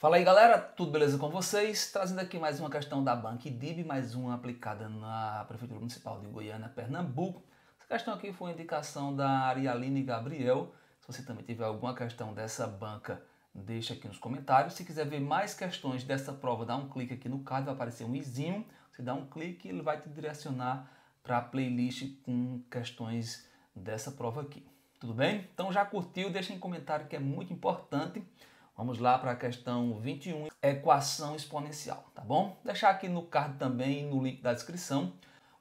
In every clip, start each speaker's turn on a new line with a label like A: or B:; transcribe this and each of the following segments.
A: Fala aí galera, tudo beleza com vocês? Trazendo aqui mais uma questão da Dib, mais uma aplicada na Prefeitura Municipal de Goiânia, Pernambuco. Essa questão aqui foi uma indicação da Arialine Gabriel. Se você também tiver alguma questão dessa banca, deixa aqui nos comentários. Se quiser ver mais questões dessa prova, dá um clique aqui no card, vai aparecer um izinho. Você dá um clique e ele vai te direcionar para a playlist com questões dessa prova aqui. Tudo bem? Então já curtiu? Deixa em comentário que é muito importante. Vamos lá para a questão 21, equação exponencial, tá bom? Vou deixar aqui no card também, no link da descrição,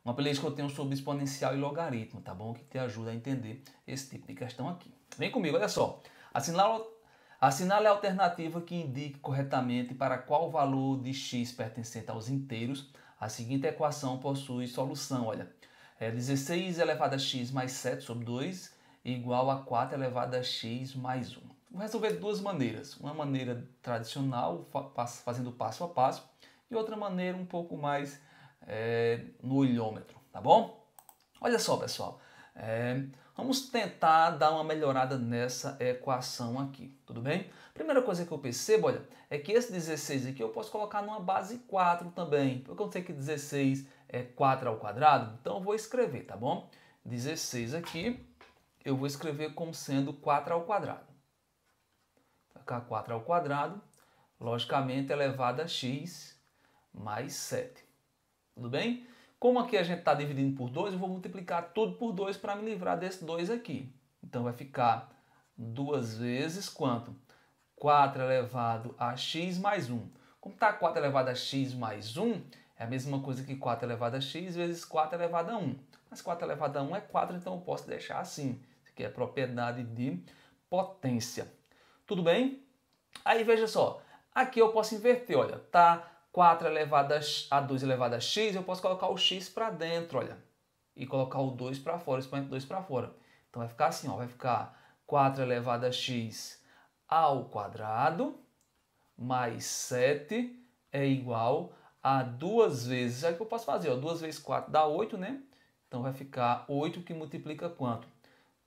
A: uma playlist que eu tenho sobre exponencial e logaritmo, tá bom? Que te ajuda a entender esse tipo de questão aqui. Vem comigo, olha só. Assinale, a alternativa que indique corretamente para qual valor de x pertencente aos inteiros a seguinte equação possui solução, olha. É 16 elevado a x mais 7 sobre 2 igual a 4 elevado a x mais 1 resolver de duas maneiras. Uma maneira tradicional, fazendo passo a passo, e outra maneira um pouco mais é, no olhômetro, tá bom? Olha só, pessoal. É, vamos tentar dar uma melhorada nessa equação aqui, tudo bem? Primeira coisa que eu percebo, olha, é que esse 16 aqui eu posso colocar numa base 4 também, porque eu sei que 16 é 4 ao quadrado, então eu vou escrever, tá bom? 16 aqui eu vou escrever como sendo 4 ao quadrado k4 ao quadrado, logicamente elevado a x mais 7. Tudo bem? Como aqui a gente está dividindo por 2, eu vou multiplicar tudo por 2 para me livrar desse 2 aqui. Então vai ficar duas vezes quanto? 4 elevado a x mais 1. Como está 4 elevado a x mais 1, é a mesma coisa que 4 elevado a x vezes 4 elevado a 1. Mas 4 elevado a 1 é 4, então eu posso deixar assim. Isso aqui é propriedade de potência. Tudo bem? Aí veja só, aqui eu posso inverter, olha, tá 4 elevado a 2 elevado a x, eu posso colocar o x para dentro, olha, e colocar o 2 para fora, o expoente 2 para fora. Então vai ficar assim, ó, vai ficar 4 elevado a x ao quadrado mais 7 é igual a 2 vezes, aí que eu posso fazer, ó, 2 vezes 4 dá 8, né? Então vai ficar 8 que multiplica quanto?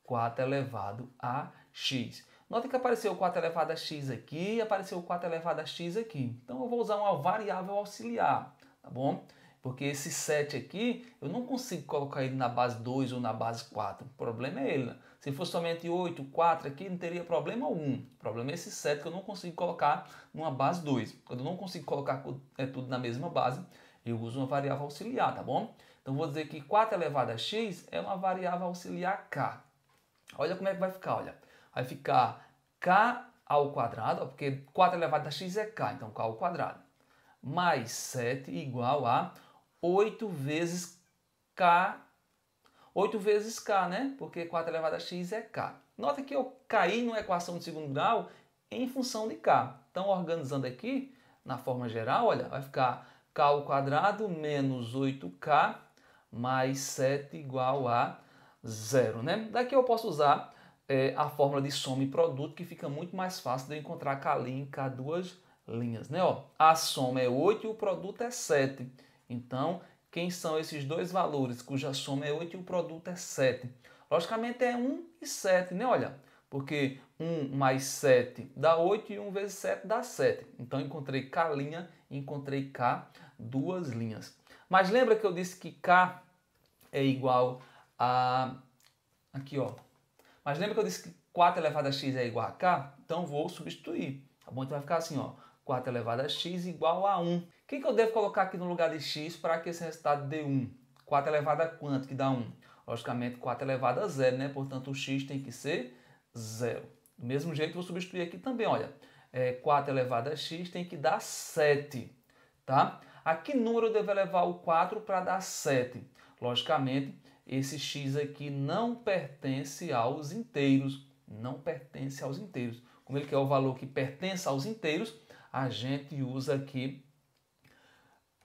A: 4 elevado a x. Nota que apareceu 4 elevado a x aqui e apareceu 4 elevado a x aqui. Então eu vou usar uma variável auxiliar, tá bom? Porque esse 7 aqui, eu não consigo colocar ele na base 2 ou na base 4. O problema é ele. Né? Se fosse somente 8, 4 aqui, não teria problema algum. O problema é esse 7 que eu não consigo colocar numa base 2. Quando eu não consigo colocar é, tudo na mesma base, eu uso uma variável auxiliar, tá bom? Então vou dizer que 4 elevado a x é uma variável auxiliar k. Olha como é que vai ficar, olha vai ficar k ao quadrado, porque 4 elevado a x é k, então k ao quadrado, mais 7 igual a 8 vezes k, 8 vezes k, né? Porque 4 elevado a x é k. Nota que eu caí numa equação de segundo grau em função de k. Então, organizando aqui, na forma geral, olha, vai ficar k ao quadrado menos 8k mais 7 igual a zero, né? Daqui eu posso usar é, a fórmula de soma e produto, que fica muito mais fácil de eu encontrar Kali em K duas linhas. Né? Ó, a soma é 8 e o produto é 7. Então, quem são esses dois valores cuja soma é 8 e o produto é 7? Logicamente é 1 e 7, né? Olha, porque 1 mais 7 dá 8 e 1 vezes 7 dá 7. Então encontrei K linha e encontrei K duas linhas. Mas lembra que eu disse que K é igual a aqui, ó, mas lembra que eu disse que 4 elevado a x é igual a k? Então vou substituir, tá bom? Então vai ficar assim, ó, 4 elevado a x igual a 1. O que, que eu devo colocar aqui no lugar de x para que esse resultado dê 1? 4 elevado a quanto que dá 1? Logicamente, 4 elevado a 0, né? Portanto, o x tem que ser 0. Do mesmo jeito, vou substituir aqui também, olha. É, 4 elevado a x tem que dar 7, tá? A que número eu devo elevar o 4 para dar 7? Logicamente, esse x aqui não pertence aos inteiros, não pertence aos inteiros. Como ele quer o valor que pertence aos inteiros, a gente usa aqui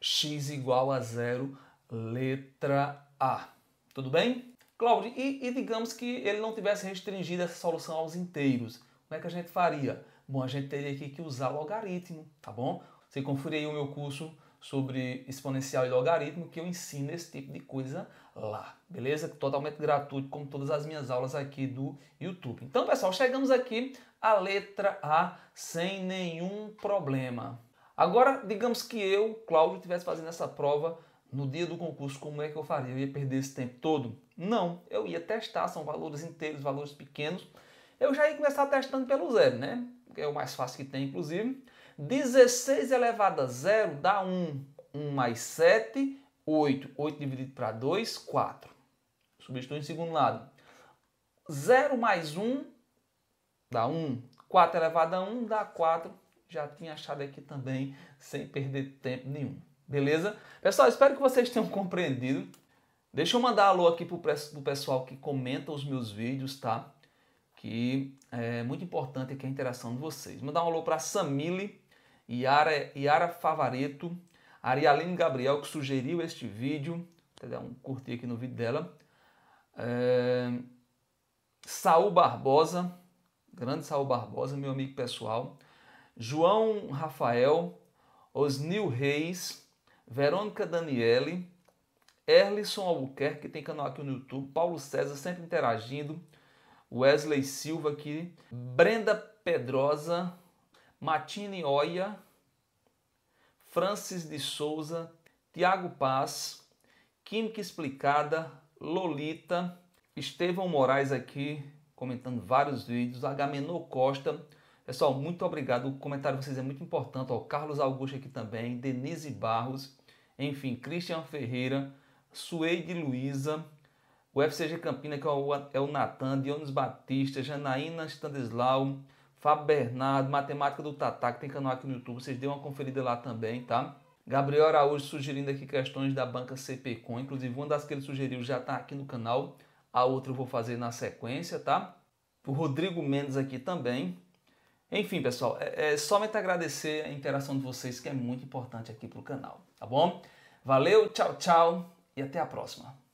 A: x igual a zero, letra A. Tudo bem? Cláudio, e, e, digamos que ele não tivesse restringido essa solução aos inteiros, como é que a gente faria? Bom, a gente teria aqui que usar logaritmo, tá bom? Você confere aí o meu curso sobre exponencial e logaritmo, que eu ensino esse tipo de coisa lá, beleza? Totalmente gratuito, como todas as minhas aulas aqui do YouTube. Então, pessoal, chegamos aqui à letra A sem nenhum problema. Agora, digamos que eu, Cláudio, estivesse fazendo essa prova no dia do concurso, como é que eu faria? Eu ia perder esse tempo todo? Não, eu ia testar, são valores inteiros, valores pequenos. Eu já ia começar testando pelo zero, né? É o mais fácil que tem, inclusive. 16 elevado a zero dá 1. 1 mais 7 8. 8 dividido para 2, 4. Substitui em segundo lado. 0 mais 1 dá 1. 4 elevado a 1 dá 4. Já tinha achado aqui também, sem perder tempo nenhum. Beleza? Pessoal, espero que vocês tenham compreendido. Deixa eu mandar alô aqui para o pessoal que comenta os meus vídeos, tá? Que é muito importante aqui a interação de vocês. Mandar um alô para Samile, Yara, Yara Favareto, Arialine Gabriel, que sugeriu este vídeo, vou até dar um curtir aqui no vídeo dela. É... Saul Barbosa, grande Saul Barbosa, meu amigo pessoal. João Rafael, Osnil Reis, Verônica Daniele, Erlison Albuquerque, que tem canal aqui no YouTube, Paulo César sempre interagindo, Wesley Silva aqui, Brenda Pedrosa, Matine Oia, Francis de Souza, Tiago Paz, Química Explicada, Lolita, Estevão Moraes aqui comentando vários vídeos, Agamenon Costa. Pessoal, muito obrigado. O comentário de vocês é muito importante. o Carlos Augusto aqui também, Denise Barros, enfim, Cristian Ferreira, Suede Luiza, o FCG Campina, que é, é o, Natan, Dionis Batista, Janaína Stanislau Fábio Bernardo, Matemática do Tatá, que tem canal aqui no YouTube, vocês dêem uma conferida lá também, tá? Gabriel Araújo sugerindo aqui questões da banca CPCom, inclusive uma das que ele sugeriu já está aqui no canal, a outra eu vou fazer na sequência, tá? O Rodrigo Mendes aqui também. Enfim, pessoal, é, é somente agradecer a interação de vocês, que é muito importante aqui para o canal, tá bom? Valeu, tchau, tchau e até a próxima.